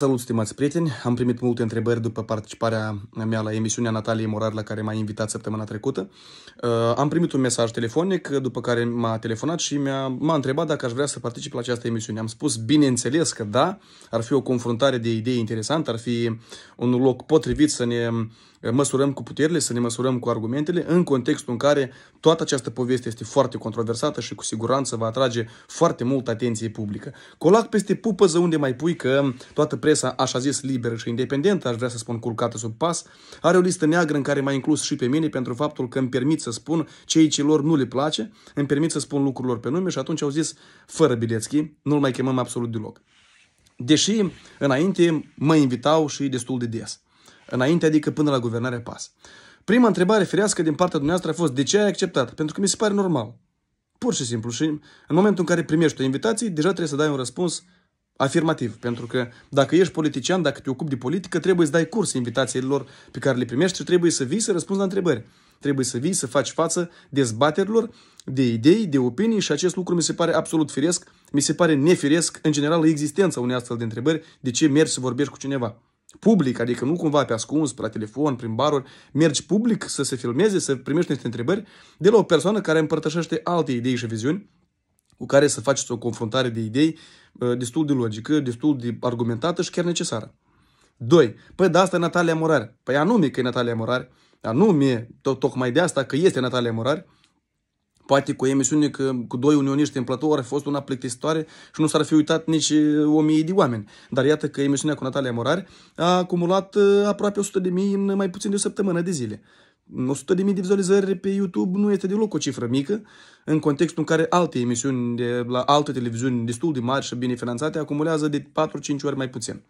Salut, stimați prieteni! Am primit multe întrebări după participarea mea la emisiunea Nataliei Morar, la care m-a invitat săptămâna trecută. Uh, am primit un mesaj telefonic, după care m-a telefonat și m-a, m-a întrebat dacă aș vrea să particip la această emisiune. Am spus, bineînțeles că da, ar fi o confruntare de idei interesantă, ar fi un loc potrivit să ne Eh, măsurăm cu puterile, să ne măsurăm cu argumentele, în contextul în care toată această poveste este foarte controversată și cu siguranță va atrage foarte mult atenție publică. Colac peste pupăză unde mai pui că toată presa, așa zis, liberă și independentă, aș vrea să spun culcată sub pas, are o listă neagră în care m-a inclus și pe mine pentru faptul că îmi permit să spun cei ce lor nu le place, îmi permit să spun lucrurilor pe nume și atunci au zis, fără Bilețchi, nu-l mai chemăm absolut deloc. Deși înainte mă invitau și destul de des înainte, adică până la guvernare PAS. Prima întrebare firească din partea dumneavoastră a fost de ce ai acceptat? Pentru că mi se pare normal. Pur și simplu. Și în momentul în care primești o invitație, deja trebuie să dai un răspuns afirmativ. Pentru că dacă ești politician, dacă te ocupi de politică, trebuie să dai curs invitațiilor pe care le primești și trebuie să vii să răspunzi la întrebări. Trebuie să vii să faci față dezbaterilor de idei, de opinii și acest lucru mi se pare absolut firesc, mi se pare nefiresc în general existența unei astfel de întrebări, de ce mergi să vorbești cu cineva public, adică nu cumva pe ascuns, pe la telefon, prin baruri, mergi public să se filmeze, să primești niște întrebări de la o persoană care împărtășește alte idei și viziuni cu care să faceți o confruntare de idei uh, destul de logică, destul de argumentată și chiar necesară. 2. Păi de da, asta e Natalia Morar, Păi anume că e Natalia Morar, anume, tocmai de asta că este Natalia Morar. Poate cu emisiune că cu doi unioniști în platou ar fi fost una plictisitoare și nu s-ar fi uitat nici uh, o mie de oameni. Dar iată că emisiunea cu Natalia Morari a acumulat uh, aproape 100 de mii în mai puțin de o săptămână de zile. mii de vizualizări pe YouTube nu este deloc o cifră mică, în contextul în care alte emisiuni de la alte televiziuni destul de mari și bine finanțate acumulează de 4-5 ori mai puțin.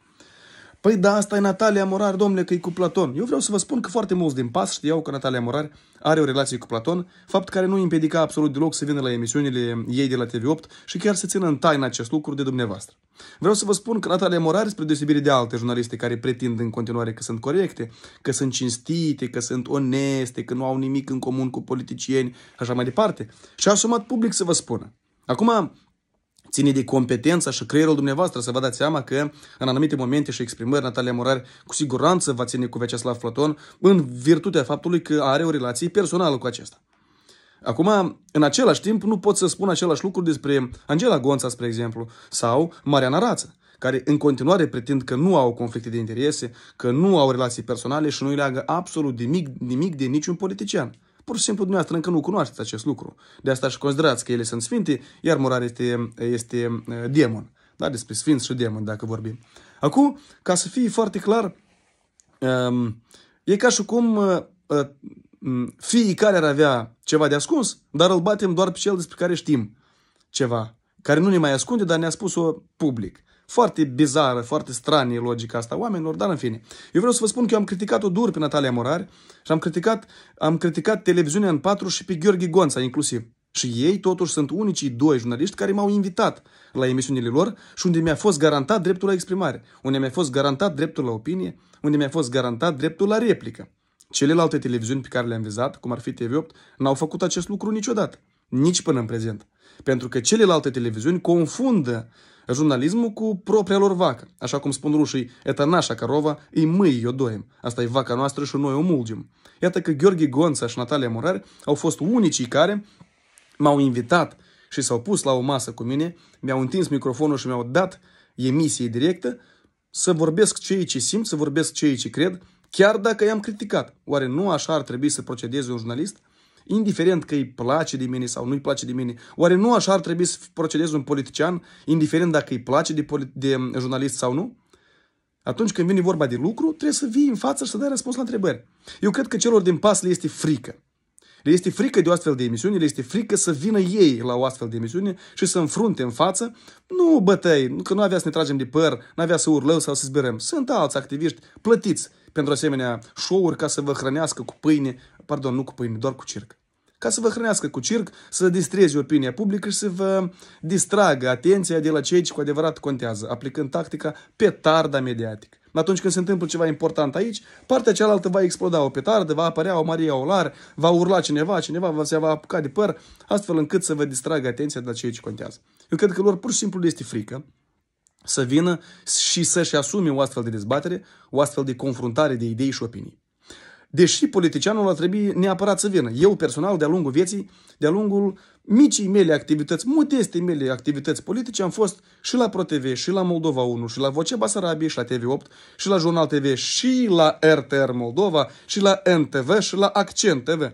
Păi da, asta e Natalia Morar, domnule, că e cu Platon. Eu vreau să vă spun că foarte mulți din pas știau că Natalia Morar are o relație cu Platon, fapt care nu îi împiedica absolut deloc să vină la emisiunile ei de la TV8 și chiar să țină în taină acest lucru de dumneavoastră. Vreau să vă spun că Natalia Morar, spre deosebire de alte jurnaliste care pretind în continuare că sunt corecte, că sunt cinstite, că sunt oneste, că nu au nimic în comun cu politicieni, așa mai departe, și-a asumat public să vă spună. Acum, ține de competența și creierul dumneavoastră să vă dați seama că în anumite momente și exprimări Natalia Morar cu siguranță va ține cu Veceslav Platon în virtutea faptului că are o relație personală cu acesta. Acum, în același timp, nu pot să spun același lucru despre Angela Gonța, spre exemplu, sau Mariana Rață, care în continuare pretind că nu au conflicte de interese, că nu au relații personale și nu îi leagă absolut nimic, nimic de niciun politician. Pur și simplu dumneavoastră încă nu cunoașteți acest lucru. De asta și considerați că ele sunt sfinte, iar morar este, este uh, demon. Da? Despre sfinți și demon, dacă vorbim. Acum, ca să fie foarte clar, um, e ca și cum uh, uh, fiii care ar avea ceva de ascuns, dar îl batem doar pe cel despre care știm ceva, care nu ne mai ascunde, dar ne-a spus-o public. Foarte bizară, foarte stranie logica asta oamenilor, dar în fine. Eu vreau să vă spun că eu am criticat-o dur pe Natalia Morari și am criticat, am criticat televiziunea în patru și pe Gheorghe Gonța inclusiv. Și ei totuși sunt unicii doi jurnaliști care m-au invitat la emisiunile lor și unde mi-a fost garantat dreptul la exprimare, unde mi-a fost garantat dreptul la opinie, unde mi-a fost garantat dreptul la replică. Celelalte televiziuni pe care le-am vizat, cum ar fi TV8, n-au făcut acest lucru niciodată, nici până în prezent. Pentru că celelalte televiziuni confundă jurnalismul cu propria lor vacă. Așa cum spun rușii, eta nașa carova, îi mâi o doim. Asta e vaca noastră și noi o mulgem. Iată că Gheorghe Gonța și Natalia Morar au fost unicii care m-au invitat și s-au pus la o masă cu mine, mi-au întins microfonul și mi-au dat emisie directă să vorbesc cei ce simt, să vorbesc cei ce cred, chiar dacă i-am criticat. Oare nu așa ar trebui să procedeze un jurnalist? indiferent că îi place de mine sau nu-i place de mine. Oare nu așa ar trebui să procedeze un politician, indiferent dacă îi place de, de mm, jurnalist sau nu? Atunci când vine vorba de lucru, trebuie să vii în față și să dai răspuns la întrebări. Eu cred că celor din PAS le este frică. Le este frică de o astfel de emisiune, le este frică să vină ei la o astfel de emisiune și să înfrunte în față, nu bătăi, că nu avea să ne tragem de păr, nu avea să urlăm sau să zberăm. Sunt alți activiști plătiți pentru asemenea show-uri ca să vă hrănească cu pâine, pardon, nu cu pâine, doar cu circ ca să vă hrănească cu circ, să distreze opinia publică și să vă distragă atenția de la cei ce cu adevărat contează, aplicând tactica petarda mediatică. Atunci când se întâmplă ceva important aici, partea cealaltă va exploda o petardă, va apărea o Maria Olar, va urla cineva, cineva va, se va apuca de păr, astfel încât să vă distragă atenția de la ceea ce contează. Eu cred că lor pur și simplu este frică să vină și să-și asume o astfel de dezbatere, o astfel de confruntare de idei și opinii. Deși politicianul ar trebui neapărat să vină. Eu personal, de-a lungul vieții, de-a lungul micii mele activități, modeste mele activități politice, am fost și la ProTV, și la Moldova 1, și la Vocea Basarabie, și la TV8, și la Jurnal TV, și la RTR Moldova, și la NTV, și la Accent TV.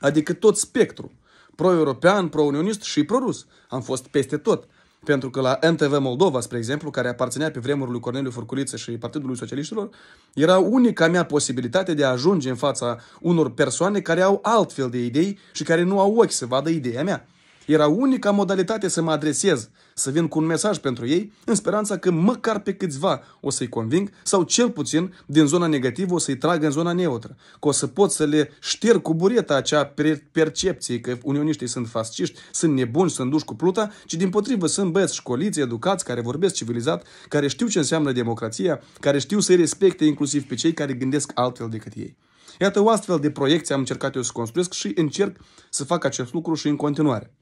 Adică tot spectrul pro-european, pro-unionist și pro-rus. Am fost peste tot. Pentru că la MTV Moldova, spre exemplu, care aparținea pe vremuri lui Corneliu Furculiță și Partidului Socialiștilor, era unica mea posibilitate de a ajunge în fața unor persoane care au altfel de idei și care nu au ochi să vadă ideea mea. Era unica modalitate să mă adresez, să vin cu un mesaj pentru ei, în speranța că măcar pe câțiva o să-i conving sau cel puțin din zona negativă o să-i trag în zona neutră, că o să pot să le șterg cu bureta acea percepție că unioniștii sunt fasciști, sunt nebuni, sunt duși cu pluta, ci din potrivă sunt băieți școliți, educați, care vorbesc civilizat, care știu ce înseamnă democrația, care știu să-i respecte inclusiv pe cei care gândesc altfel decât ei. Iată o astfel de proiecție am încercat eu să construiesc și încerc să fac acest lucru și în continuare.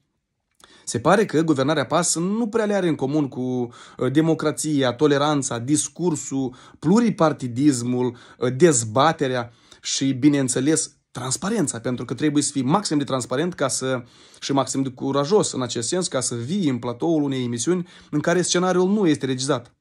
Se pare că guvernarea PAS nu prea le are în comun cu uh, democrația, toleranța, discursul, pluripartidismul, uh, dezbaterea și, bineînțeles, transparența, pentru că trebuie să fii maxim de transparent ca să, și maxim de curajos în acest sens ca să vii în platoul unei emisiuni în care scenariul nu este regizat.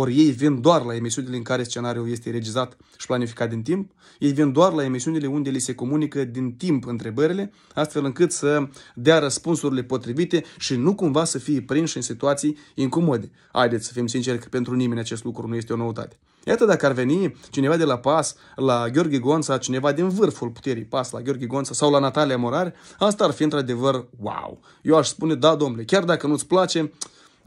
Ori ei vin doar la emisiunile în care scenariul este regizat și planificat din timp, ei vin doar la emisiunile unde li se comunică din timp întrebările, astfel încât să dea răspunsurile potrivite și nu cumva să fie prinși în situații incomode. Haideți să fim sinceri că pentru nimeni acest lucru nu este o noutate. Iată dacă ar veni cineva de la PAS, la Gheorghe Gonța, cineva din vârful puterii PAS, la Gheorghe Gonța sau la Natalia Morar, asta ar fi într-adevăr wow. Eu aș spune, da, domnule, chiar dacă nu-ți place,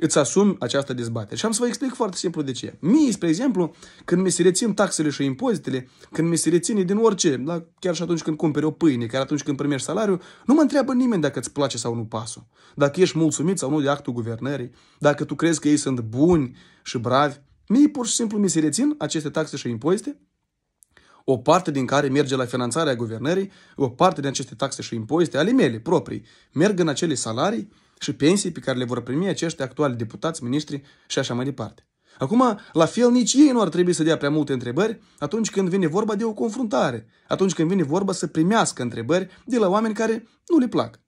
îți asumi această dezbatere. Și am să vă explic foarte simplu de ce. Mie, spre exemplu, când mi se rețin taxele și impozitele, când mi se reține din orice, la, chiar și atunci când cumperi o pâine, chiar atunci când primești salariu, nu mă întreabă nimeni dacă îți place sau nu pasul, dacă ești mulțumit sau nu de actul guvernării, dacă tu crezi că ei sunt buni și bravi. Mie pur și simplu mi se rețin aceste taxe și impozite o parte din care merge la finanțarea guvernării, o parte din aceste taxe și impozite ale mele proprii, merg în acele salarii și pensii pe care le vor primi acești actuali deputați, miniștri și așa mai departe. Acum, la fel, nici ei nu ar trebui să dea prea multe întrebări atunci când vine vorba de o confruntare, atunci când vine vorba să primească întrebări de la oameni care nu le plac.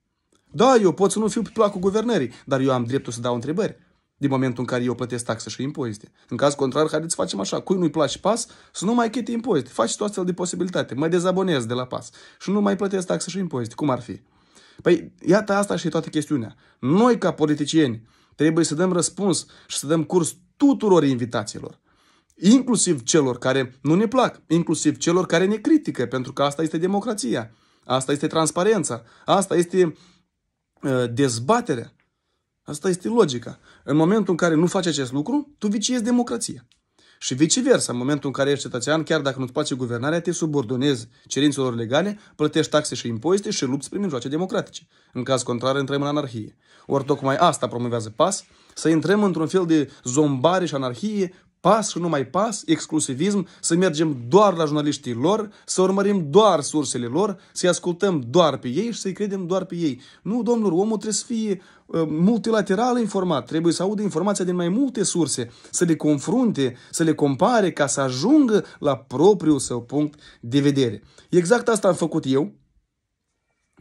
Da, eu pot să nu fiu pe placul guvernării, dar eu am dreptul să dau întrebări din momentul în care eu plătesc taxe și impozite. În caz contrar, haideți să facem așa, cui nu-i place pas, să nu mai chete impozite. Faci o astfel de posibilitate, mă dezabonez de la pas și nu mai plătesc taxe și impozite. Cum ar fi? Păi, iată asta și toată chestiunea. Noi, ca politicieni, trebuie să dăm răspuns și să dăm curs tuturor invitațiilor. Inclusiv celor care nu ne plac, inclusiv celor care ne critică, pentru că asta este democrația, asta este transparența, asta este uh, dezbaterea, asta este logica. În momentul în care nu faci acest lucru, tu viciezi democrația. Și viceversa, în momentul în care ești cetățean, chiar dacă nu-ți place guvernarea, te subordonezi cerințelor legale, plătești taxe și impozite și lupți prin mijloace democratice. În caz contrar, intrăm în anarhie. Ori tocmai asta promovează PAS, să intrăm într-un fel de zombare și anarhie pas și numai pas, exclusivism, să mergem doar la jurnaliștii lor, să urmărim doar sursele lor, să-i ascultăm doar pe ei și să-i credem doar pe ei. Nu, domnul, omul trebuie să fie ă, multilateral informat, trebuie să audă informația din mai multe surse, să le confrunte, să le compare ca să ajungă la propriul său punct de vedere. Exact asta am făcut eu,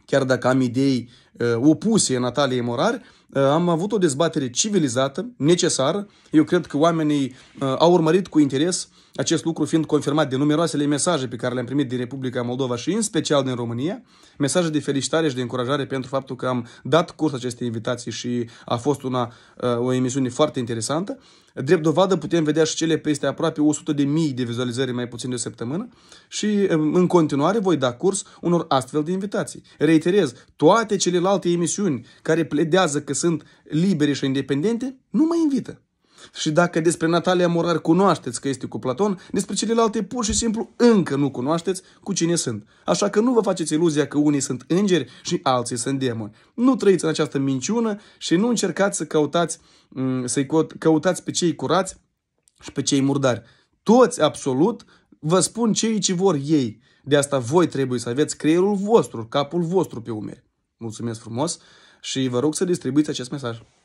chiar dacă am idei ă, opuse Nataliei Morar, Uh, am avut o dezbatere civilizată, necesară. Eu cred că oamenii uh, au urmărit cu interes acest lucru fiind confirmat de numeroasele mesaje pe care le-am primit din Republica Moldova și în special din România, mesaje de felicitare și de încurajare pentru faptul că am dat curs acestei invitații și a fost una, uh, o emisiune foarte interesantă. Drept dovadă putem vedea și cele peste aproape 100 de mii de vizualizări mai puțin de o săptămână și uh, în continuare voi da curs unor astfel de invitații. Reiterez, toate celelalte emisiuni care pledează că sunt libere și independente nu mă invită. Și dacă despre Natalia Morar cunoașteți că este cu Platon, despre celelalte pur și simplu încă nu cunoașteți cu cine sunt. Așa că nu vă faceți iluzia că unii sunt îngeri și alții sunt demoni. Nu trăiți în această minciună și nu încercați să căutați, mm, să căutați pe cei curați și pe cei murdari. Toți, absolut, vă spun cei ce vor ei. De asta voi trebuie să aveți creierul vostru, capul vostru pe umeri. Mulțumesc frumos și vă rog să distribuiți acest mesaj.